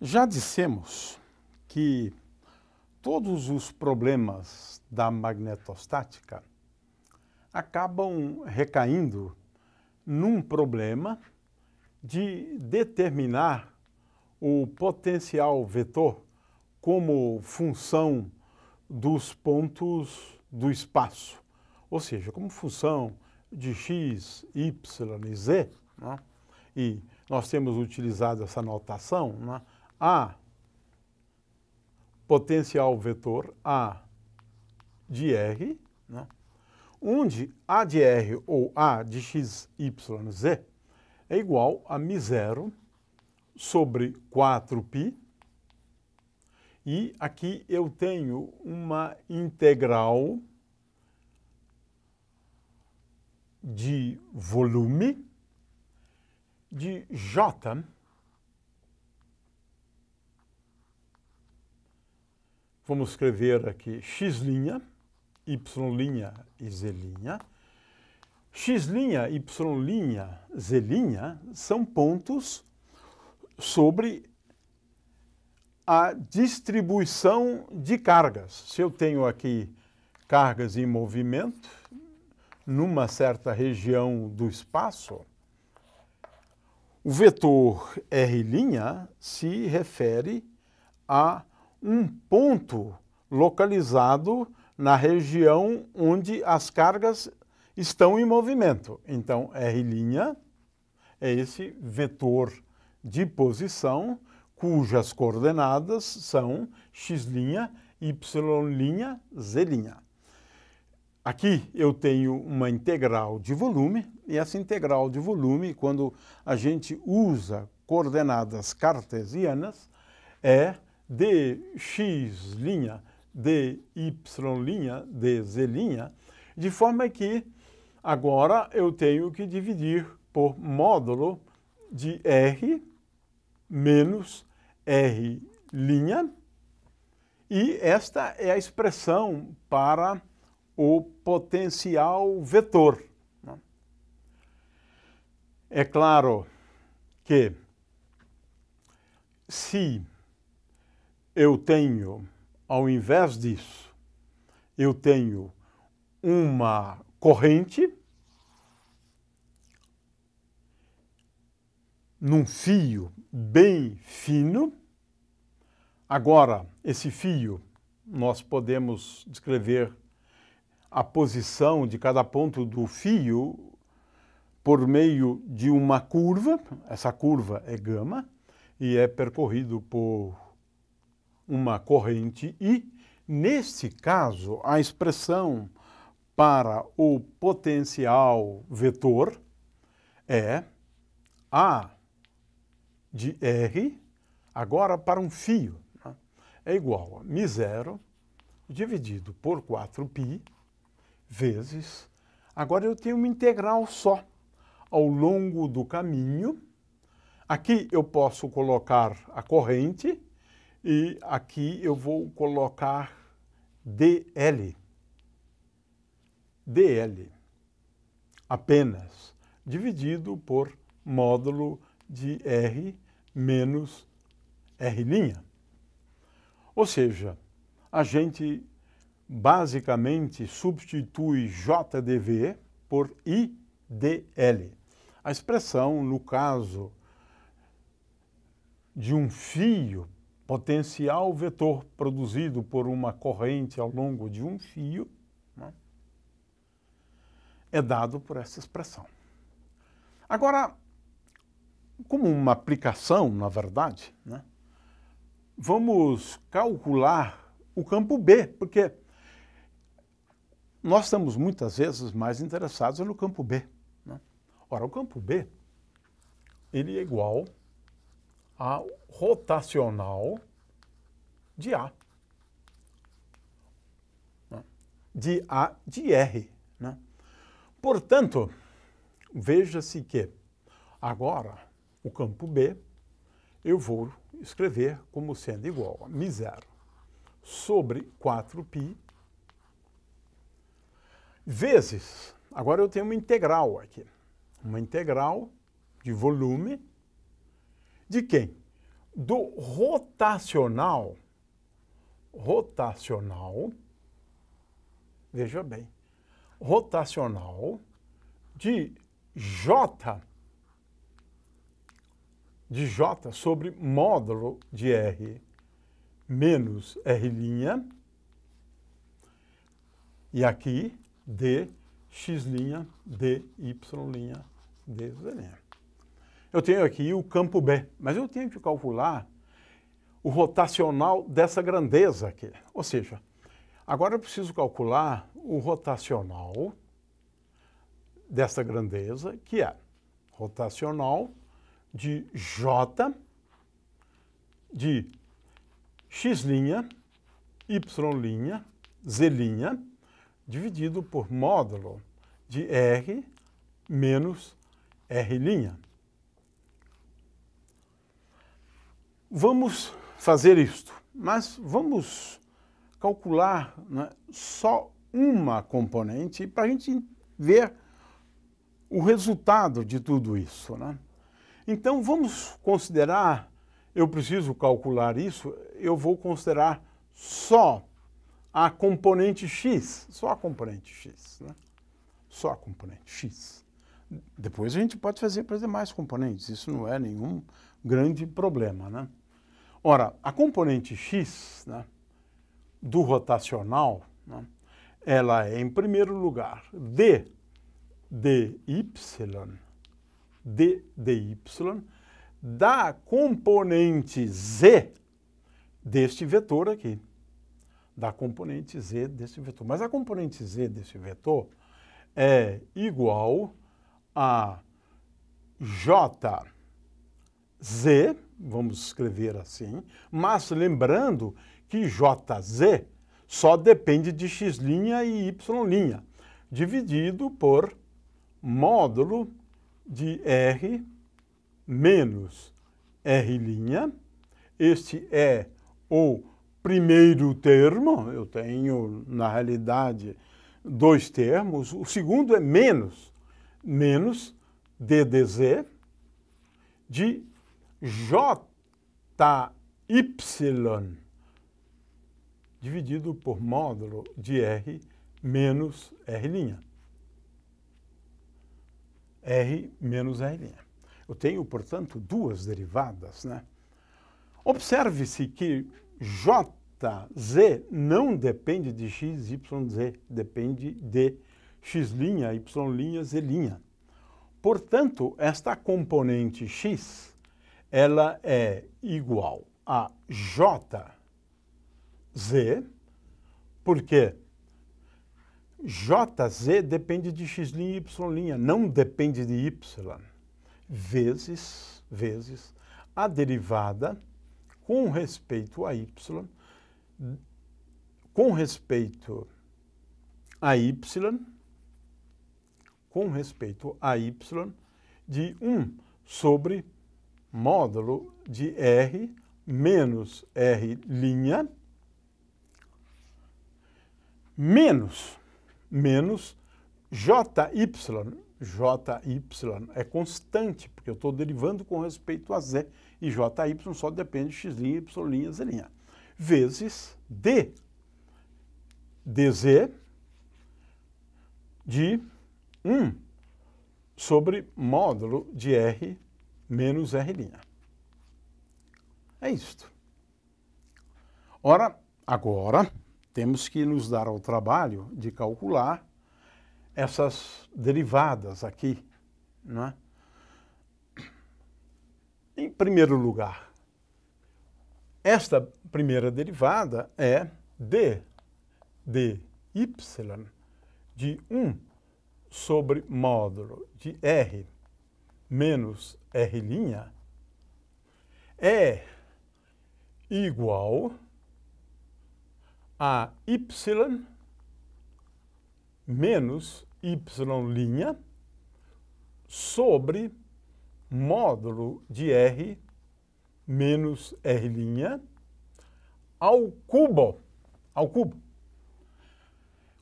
Já dissemos que todos os problemas da magnetostática acabam recaindo num problema de determinar o potencial vetor como função dos pontos do espaço, ou seja, como função de x, y e z, né? e nós temos utilizado essa notação, né? A potencial vetor A de R, né? onde A de R ou A de x, y, z é igual a μ0 sobre 4π. E aqui eu tenho uma integral de volume de J Vamos escrever aqui x', y' e z'. x', y', z' são pontos sobre a distribuição de cargas. Se eu tenho aqui cargas em movimento numa certa região do espaço, o vetor R' se refere a um ponto localizado na região onde as cargas estão em movimento. Então, R' é esse vetor de posição cujas coordenadas são x', y', z'. Aqui eu tenho uma integral de volume, e essa integral de volume, quando a gente usa coordenadas cartesianas, é dx', dy', dz', de forma que agora eu tenho que dividir por módulo de r menos r' e esta é a expressão para o potencial vetor. É claro que se eu tenho, ao invés disso, eu tenho uma corrente num fio bem fino. Agora, esse fio nós podemos descrever a posição de cada ponto do fio por meio de uma curva. Essa curva é gama e é percorrido por uma corrente I. Nesse caso, a expressão para o potencial vetor é A de R, agora para um fio, né? é igual a mi zero dividido por 4π vezes. Agora eu tenho uma integral só ao longo do caminho. Aqui eu posso colocar a corrente e aqui eu vou colocar DL. DL apenas dividido por módulo de R menos R'. Ou seja, a gente basicamente substitui JDV por IDL. A expressão, no caso de um fio potencial vetor produzido por uma corrente ao longo de um fio né, é dado por essa expressão. Agora, como uma aplicação, na verdade, né, vamos calcular o campo B, porque nós estamos muitas vezes mais interessados no campo B. Né? Ora, o campo B ele é igual a rotacional de A. Né? De A de R. Né? Portanto, veja-se que agora o campo B eu vou escrever como sendo igual a mi zero sobre 4π vezes, agora eu tenho uma integral aqui, uma integral de volume de quem? Do rotacional, rotacional, veja bem, rotacional de J, de J sobre módulo de R menos R', e aqui D, X', D, Y', D, Z'. Eu tenho aqui o campo B, mas eu tenho que calcular o rotacional dessa grandeza aqui. Ou seja, agora eu preciso calcular o rotacional dessa grandeza, que é rotacional de J de x', y', z' dividido por módulo de R menos R'. Vamos fazer isto, mas vamos calcular né, só uma componente para a gente ver o resultado de tudo isso. Né? Então vamos considerar, eu preciso calcular isso, eu vou considerar só a componente x, só a componente x, né? só a componente x. Depois a gente pode fazer para as demais componentes, isso não é nenhum grande problema. Né? Ora, a componente x né, do rotacional, né, ela é, em primeiro lugar, d dy, d dy, da componente z deste vetor aqui. Da componente z deste vetor. Mas a componente z deste vetor é igual a j Z, vamos escrever assim, mas lembrando que JZ só depende de x' e y', dividido por módulo de R menos R'. Este é o primeiro termo, eu tenho, na realidade, dois termos. O segundo é menos, menos DDZ de JY dividido por módulo de R menos R'. R menos R'. Eu tenho, portanto, duas derivadas. Né? Observe-se que JZ não depende de x, y, z, depende de x', y', z'. Portanto, esta componente x ela é igual a JZ, porque JZ depende de X' e Y', não depende de Y, vezes, vezes a derivada com respeito a Y, com respeito a Y, com respeito a Y de 1 sobre módulo de R menos R' menos, menos JY. JY é constante, porque eu estou derivando com respeito a Z, e JY só depende de X', Y', Z'. Vezes D, DZ de 1 sobre módulo de R menos R'. É isto. Ora, agora temos que nos dar ao trabalho de calcular essas derivadas aqui. é? Em primeiro lugar, esta primeira derivada é d dy de 1 sobre módulo de r menos R' é igual a y menos y' sobre módulo de R menos R' ao cubo. Ao cubo.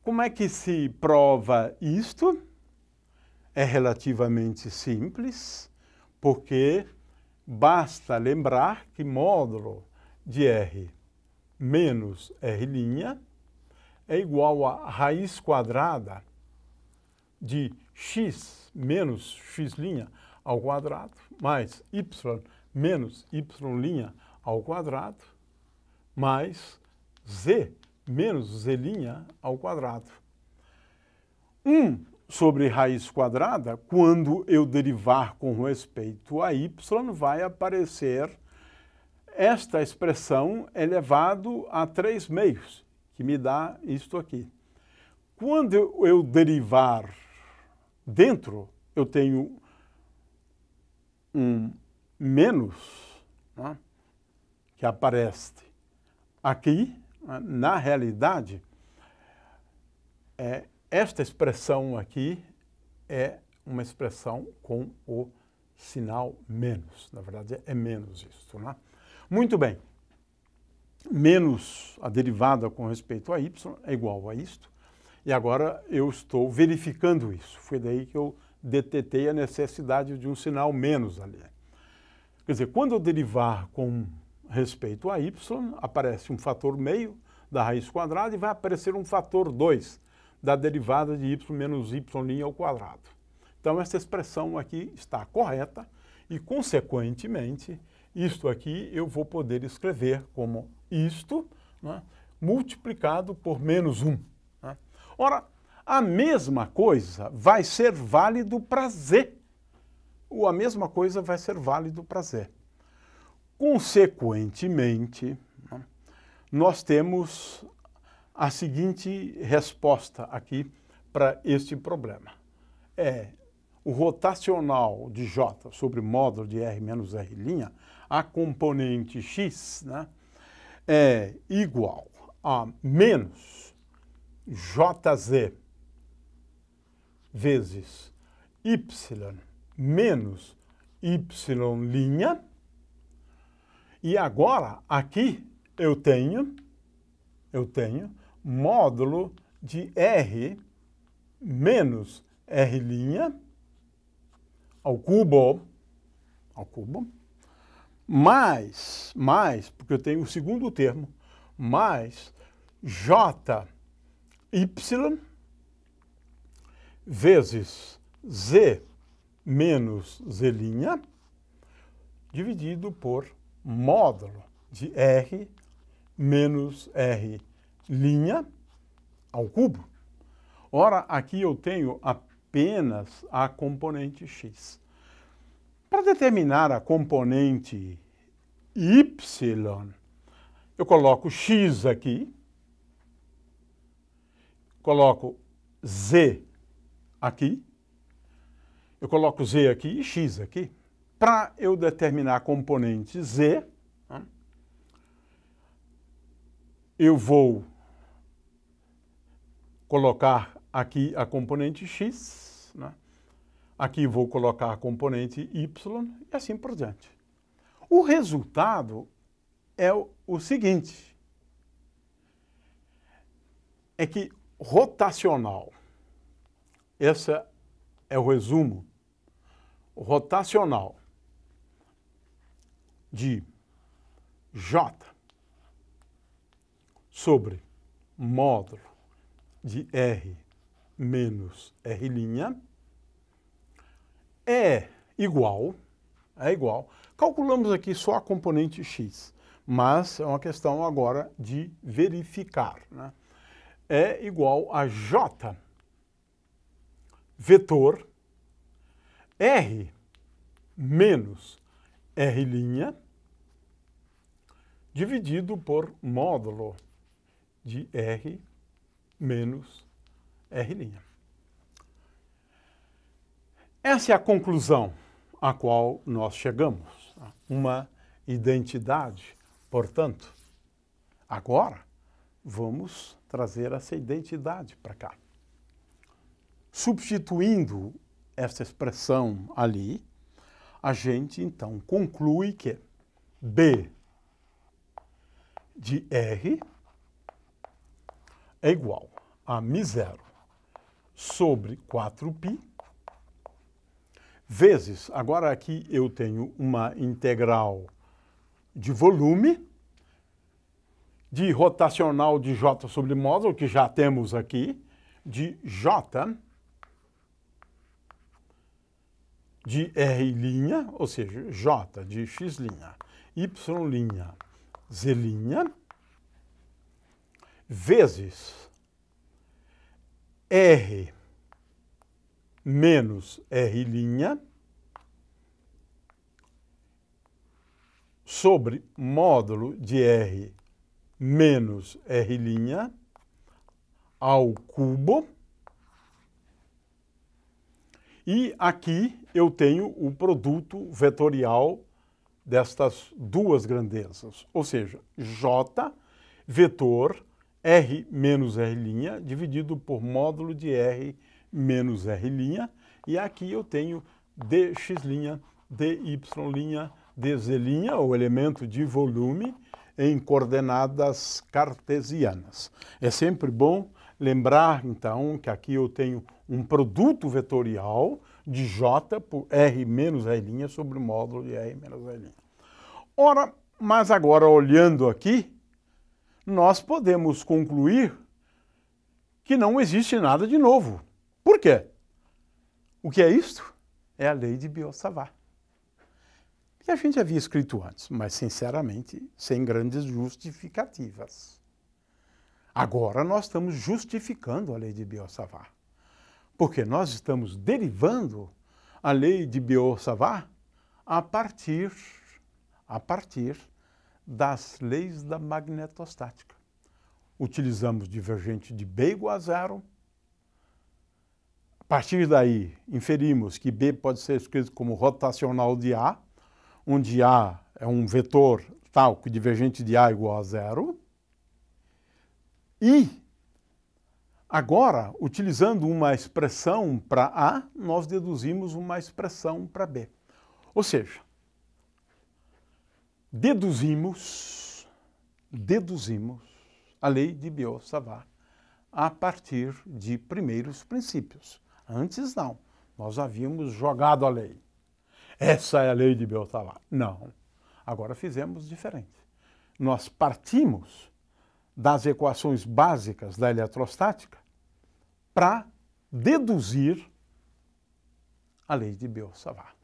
Como é que se prova isto? é relativamente simples, porque basta lembrar que módulo de R menos R' é igual a raiz quadrada de x menos x' ao quadrado, mais y menos y' ao quadrado, mais z menos z' ao quadrado. 1 um sobre raiz quadrada, quando eu derivar com respeito a y, vai aparecer esta expressão elevado a 3 meios, que me dá isto aqui. Quando eu derivar dentro, eu tenho um menos né, que aparece aqui. Né, na realidade, é, esta expressão aqui é uma expressão com o sinal menos. Na verdade, é menos isto. Né? Muito bem. Menos a derivada com respeito a y é igual a isto. E agora eu estou verificando isso. Foi daí que eu detetei a necessidade de um sinal menos ali. Quer dizer, quando eu derivar com respeito a y, aparece um fator meio da raiz quadrada e vai aparecer um fator 2 da derivada de y menos y' ao quadrado. Então, essa expressão aqui está correta e, consequentemente, isto aqui eu vou poder escrever como isto né, multiplicado por menos 1. Né? Ora, a mesma coisa vai ser válido para z. Ou a mesma coisa vai ser válido para z. Consequentemente, é, nós temos a seguinte resposta aqui para este problema. É o rotacional de J sobre módulo de R menos R' a componente X né, é igual a menos JZ vezes Y menos Y' e agora aqui eu tenho eu tenho módulo de R menos R' ao cubo, ao cubo, mais, mais, porque eu tenho o segundo termo, mais J y vezes z menos z' dividido por módulo de r menos R' ao cubo. Ora, aqui eu tenho apenas a componente x. Para determinar a componente y, eu coloco x aqui, coloco z aqui, eu coloco z aqui e x aqui. Para eu determinar a componente z, eu vou colocar aqui a componente x, né? aqui vou colocar a componente y e assim por diante. O resultado é o seguinte, é que rotacional, esse é o resumo, rotacional de J sobre módulo de R menos R' é igual, é igual, calculamos aqui só a componente x, mas é uma questão agora de verificar, né? é igual a j vetor R menos R' dividido por módulo de R menos R'. Essa é a conclusão à qual nós chegamos. Uma identidade, portanto. Agora, vamos trazer essa identidade para cá. Substituindo essa expressão ali, a gente então conclui que B de R é igual a μ0 sobre 4π vezes, agora aqui eu tenho uma integral de volume, de rotacional de J sobre módulo, que já temos aqui, de J, de R', ou seja, J de X', Y', Z', vezes R menos R' sobre módulo de R menos R' ao cubo. E aqui eu tenho o produto vetorial destas duas grandezas, ou seja, J vetor R menos R' dividido por módulo de R menos R', e aqui eu tenho dx', dy', dz' o elemento de volume em coordenadas cartesianas. É sempre bom lembrar, então, que aqui eu tenho um produto vetorial de J por R menos R' sobre o módulo de R menos R'. Ora, mas agora olhando aqui, nós podemos concluir que não existe nada de novo. Por quê? O que é isto? É a lei de Biot-Savart. Que a gente havia escrito antes, mas sinceramente, sem grandes justificativas. Agora nós estamos justificando a lei de Biot-Savart, porque nós estamos derivando a lei de Biot-Savart a partir a partir das leis da magnetostática. Utilizamos divergente de B igual a zero. A partir daí, inferimos que B pode ser escrito como rotacional de A, onde A é um vetor tal que divergente de A é igual a zero. E agora, utilizando uma expressão para A, nós deduzimos uma expressão para B. Ou seja, deduzimos, deduzimos a lei de Biot-Savart a partir de primeiros princípios. Antes não, nós havíamos jogado a lei. Essa é a lei de Biot-Savart. Não, agora fizemos diferente. Nós partimos das equações básicas da eletrostática para deduzir a lei de Biot-Savart.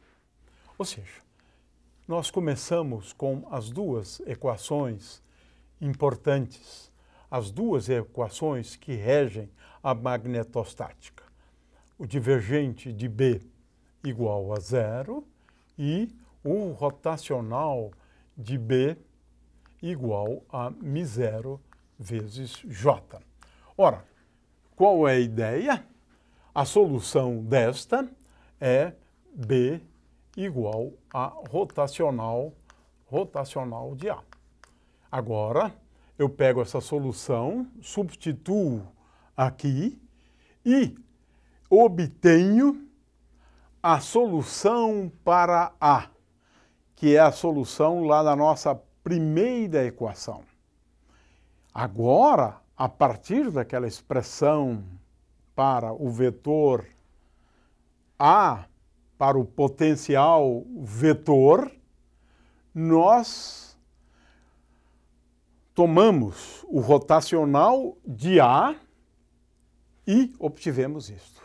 Ou seja, nós começamos com as duas equações importantes, as duas equações que regem a magnetostática. O divergente de B igual a zero e o rotacional de B igual a μ0 vezes J. Ora, qual é a ideia? A solução desta é B igual a rotacional, rotacional de A. Agora, eu pego essa solução, substituo aqui e obtenho a solução para A, que é a solução lá da nossa primeira equação. Agora, a partir daquela expressão para o vetor A para o potencial vetor, nós tomamos o rotacional de A e obtivemos isto.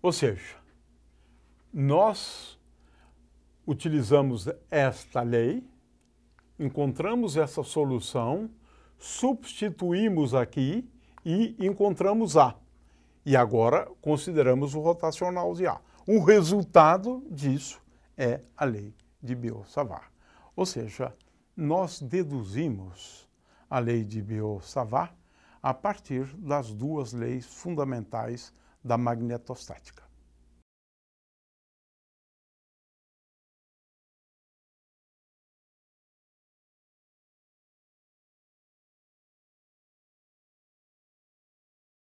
Ou seja, nós utilizamos esta lei, encontramos essa solução, substituímos aqui e encontramos A. E agora consideramos o rotacional de A. O resultado disso é a lei de Bio-Savart, Ou seja, nós deduzimos a lei de Bio-Savart a partir das duas leis fundamentais da magnetostática.